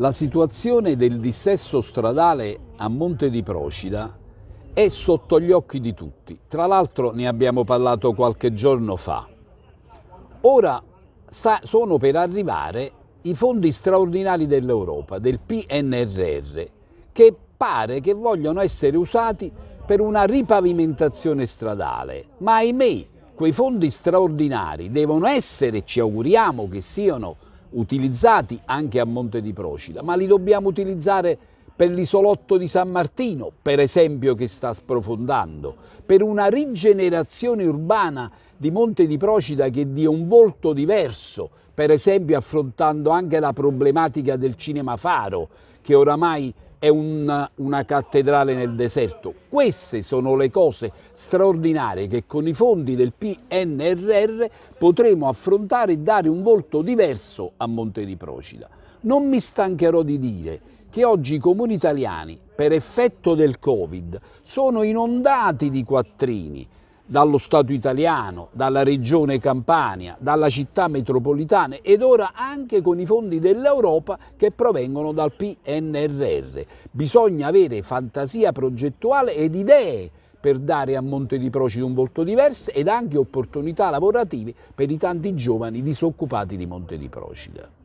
La situazione del dissesto stradale a Monte di Procida è sotto gli occhi di tutti. Tra l'altro ne abbiamo parlato qualche giorno fa. Ora sta, sono per arrivare i fondi straordinari dell'Europa, del PNRR, che pare che vogliono essere usati per una ripavimentazione stradale. Ma ahimè, quei fondi straordinari devono essere, ci auguriamo che siano utilizzati anche a Monte di Procida, ma li dobbiamo utilizzare per l'isolotto di San Martino, per esempio, che sta sprofondando, per una rigenerazione urbana di Monte di Procida che dia un volto diverso, per esempio affrontando anche la problematica del cinema faro, che oramai è una, una, cattedrale nel deserto. Queste sono le cose straordinarie che con i fondi del PNRR potremo affrontare e dare un volto diverso a Monte di Procida. Non mi stancherò di dire che oggi i comuni italiani, per effetto del Covid, sono inondati di quattrini dallo Stato italiano, dalla regione Campania, dalla città metropolitana ed ora anche con i fondi dell'Europa che provengono dal PNRR. Bisogna avere fantasia progettuale ed idee per dare a Monte di Procida un volto diverso ed anche opportunità lavorative per i tanti giovani disoccupati di Monte di Procida.